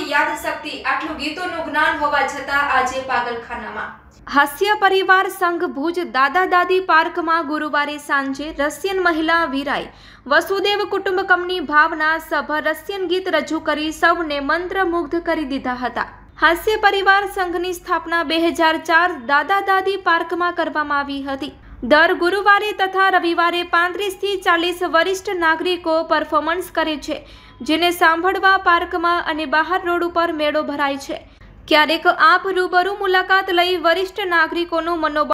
અપાતી યાદશક્તિ આટલું ગીતોનું જ્ઞાન હોવા છતાં આજે પાગલખાનામાં હાસ્ય પરિવાર સંઘ ભુજ દાદા દાદી પાર્કમાં ગુરુવારે સાંજે રશિયન મહિલા વીરાઈ વસુદેવ કુટુંબકમની ભાવના સભા રશિયન ગીત રજૂ કરી સૌને મંત્રમુગ્ધ કરી દીધા હતા હાસ્ય પરિવાર સંઘની સ્થાપના બે હજાર ચાર દાદા દાદી પાર્કમાં કરવામાં આવી હતી દર ગુરુવારે તથા રવિવારે પાંત્રીસથી ચાલીસ વરિષ્ઠ નાગરિકો પરફોર્મન્સ કરે છે જેને સાંભળવા પાર્કમાં અને બહાર રોડ ઉપર મેળો ભરાય છે ક્યારેક આપ રૂબરૂ મુલાકાત લઈ વરિષ્ઠ નાગરિકોનું મનોબળ